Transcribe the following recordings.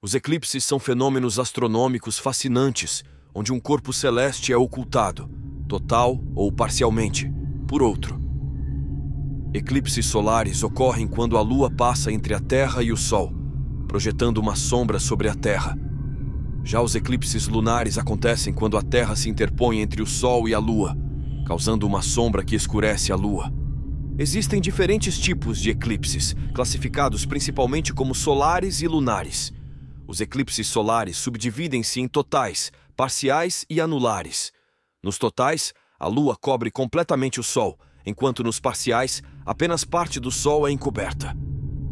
Os eclipses são fenômenos astronômicos fascinantes, onde um corpo celeste é ocultado, total ou parcialmente, por outro. Eclipses solares ocorrem quando a Lua passa entre a Terra e o Sol, projetando uma sombra sobre a Terra. Já os eclipses lunares acontecem quando a Terra se interpõe entre o Sol e a Lua, causando uma sombra que escurece a Lua. Existem diferentes tipos de eclipses, classificados principalmente como solares e lunares. Os eclipses solares subdividem-se em totais, parciais e anulares. Nos totais, a Lua cobre completamente o Sol, enquanto nos parciais, apenas parte do Sol é encoberta.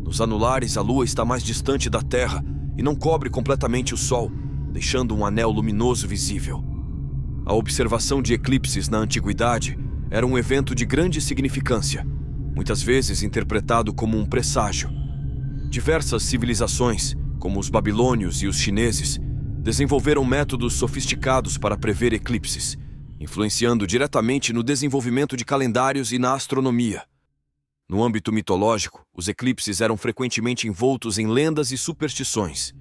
Nos anulares, a Lua está mais distante da Terra e não cobre completamente o Sol, deixando um anel luminoso visível. A observação de eclipses na antiguidade era um evento de grande significância, muitas vezes interpretado como um presságio. Diversas civilizações, como os babilônios e os chineses, desenvolveram métodos sofisticados para prever eclipses, influenciando diretamente no desenvolvimento de calendários e na astronomia. No âmbito mitológico, os eclipses eram frequentemente envoltos em lendas e superstições.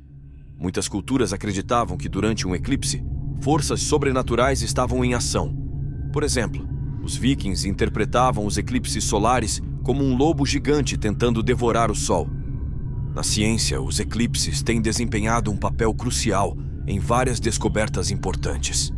Muitas culturas acreditavam que durante um eclipse, forças sobrenaturais estavam em ação. Por exemplo, os vikings interpretavam os eclipses solares como um lobo gigante tentando devorar o Sol. Na ciência, os eclipses têm desempenhado um papel crucial em várias descobertas importantes.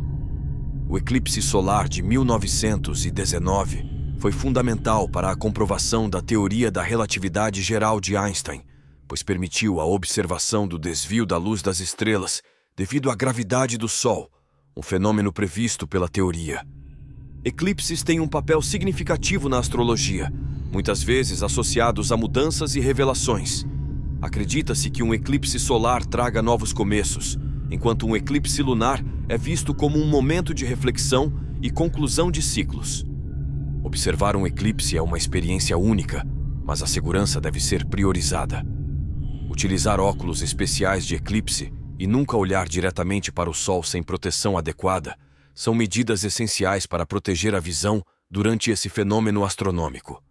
O eclipse solar de 1919 foi fundamental para a comprovação da teoria da relatividade geral de Einstein, pois permitiu a observação do desvio da luz das estrelas devido à gravidade do Sol, um fenômeno previsto pela teoria. Eclipses têm um papel significativo na astrologia, muitas vezes associados a mudanças e revelações. Acredita-se que um eclipse solar traga novos começos, enquanto um eclipse lunar é visto como um momento de reflexão e conclusão de ciclos. Observar um eclipse é uma experiência única, mas a segurança deve ser priorizada. Utilizar óculos especiais de eclipse e nunca olhar diretamente para o sol sem proteção adequada são medidas essenciais para proteger a visão durante esse fenômeno astronômico.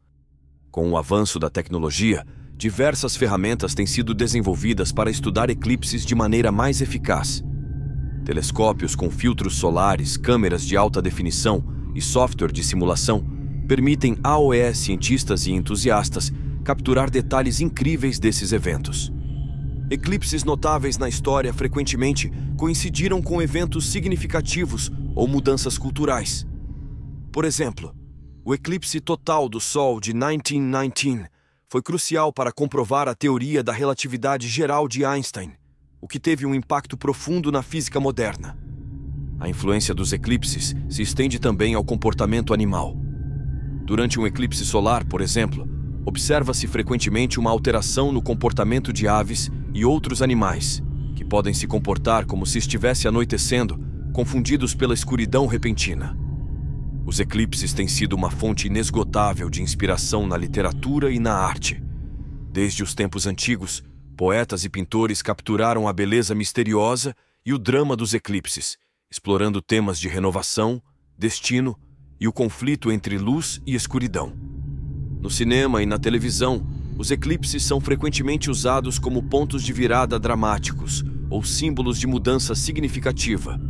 Com o avanço da tecnologia, diversas ferramentas têm sido desenvolvidas para estudar eclipses de maneira mais eficaz. Telescópios com filtros solares, câmeras de alta definição e software de simulação permitem AOE cientistas e entusiastas capturar detalhes incríveis desses eventos. Eclipses notáveis na história frequentemente coincidiram com eventos significativos ou mudanças culturais. Por exemplo, o eclipse total do Sol de 1919 foi crucial para comprovar a teoria da relatividade geral de Einstein, o que teve um impacto profundo na física moderna. A influência dos eclipses se estende também ao comportamento animal. Durante um eclipse solar, por exemplo, observa-se frequentemente uma alteração no comportamento de aves e outros animais, que podem se comportar como se estivesse anoitecendo, confundidos pela escuridão repentina. Os eclipses têm sido uma fonte inesgotável de inspiração na literatura e na arte. Desde os tempos antigos, poetas e pintores capturaram a beleza misteriosa e o drama dos eclipses, explorando temas de renovação, destino e o conflito entre luz e escuridão. No cinema e na televisão, os eclipses são frequentemente usados como pontos de virada dramáticos ou símbolos de mudança significativa.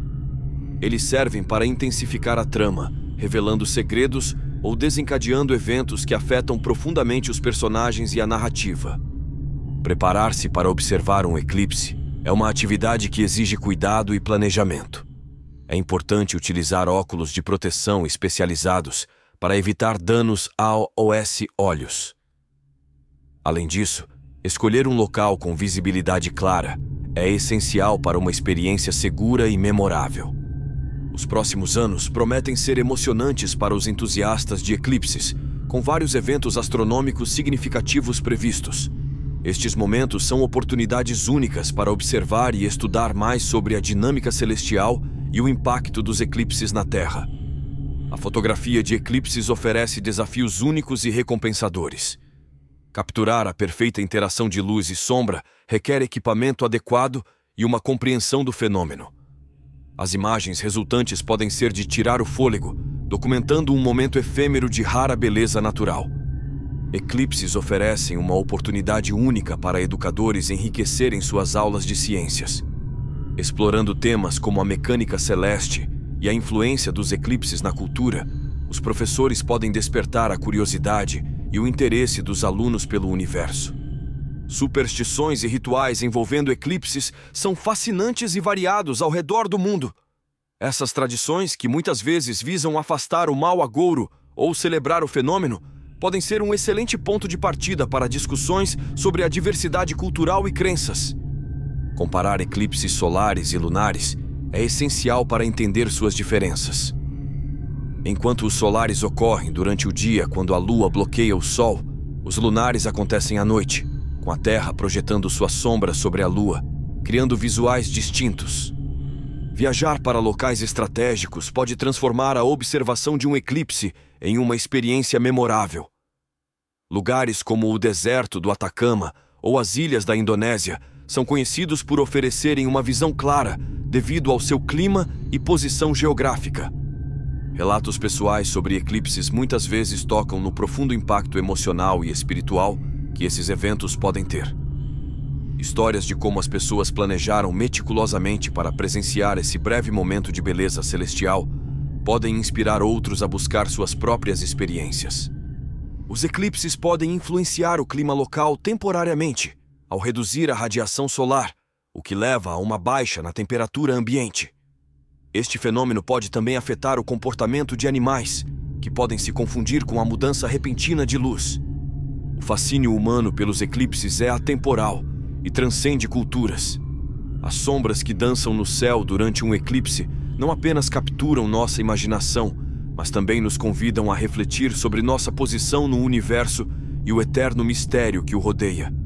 Eles servem para intensificar a trama, revelando segredos ou desencadeando eventos que afetam profundamente os personagens e a narrativa. Preparar-se para observar um eclipse é uma atividade que exige cuidado e planejamento. É importante utilizar óculos de proteção especializados para evitar danos ao OS olhos. Além disso, escolher um local com visibilidade clara é essencial para uma experiência segura e memorável. Os próximos anos prometem ser emocionantes para os entusiastas de eclipses, com vários eventos astronômicos significativos previstos. Estes momentos são oportunidades únicas para observar e estudar mais sobre a dinâmica celestial e o impacto dos eclipses na Terra. A fotografia de eclipses oferece desafios únicos e recompensadores. Capturar a perfeita interação de luz e sombra requer equipamento adequado e uma compreensão do fenômeno. As imagens resultantes podem ser de tirar o fôlego, documentando um momento efêmero de rara beleza natural. Eclipses oferecem uma oportunidade única para educadores enriquecerem suas aulas de ciências. Explorando temas como a mecânica celeste e a influência dos eclipses na cultura, os professores podem despertar a curiosidade e o interesse dos alunos pelo universo. Superstições e rituais envolvendo eclipses são fascinantes e variados ao redor do mundo. Essas tradições, que muitas vezes visam afastar o mal a gouro ou celebrar o fenômeno, podem ser um excelente ponto de partida para discussões sobre a diversidade cultural e crenças. Comparar eclipses solares e lunares é essencial para entender suas diferenças. Enquanto os solares ocorrem durante o dia quando a lua bloqueia o sol, os lunares acontecem à noite com a Terra projetando sua sombra sobre a Lua, criando visuais distintos. Viajar para locais estratégicos pode transformar a observação de um eclipse em uma experiência memorável. Lugares como o deserto do Atacama ou as ilhas da Indonésia são conhecidos por oferecerem uma visão clara devido ao seu clima e posição geográfica. Relatos pessoais sobre eclipses muitas vezes tocam no profundo impacto emocional e espiritual que esses eventos podem ter. Histórias de como as pessoas planejaram meticulosamente para presenciar esse breve momento de beleza celestial podem inspirar outros a buscar suas próprias experiências. Os eclipses podem influenciar o clima local temporariamente, ao reduzir a radiação solar, o que leva a uma baixa na temperatura ambiente. Este fenômeno pode também afetar o comportamento de animais, que podem se confundir com a mudança repentina de luz. O fascínio humano pelos eclipses é atemporal e transcende culturas. As sombras que dançam no céu durante um eclipse não apenas capturam nossa imaginação, mas também nos convidam a refletir sobre nossa posição no universo e o eterno mistério que o rodeia.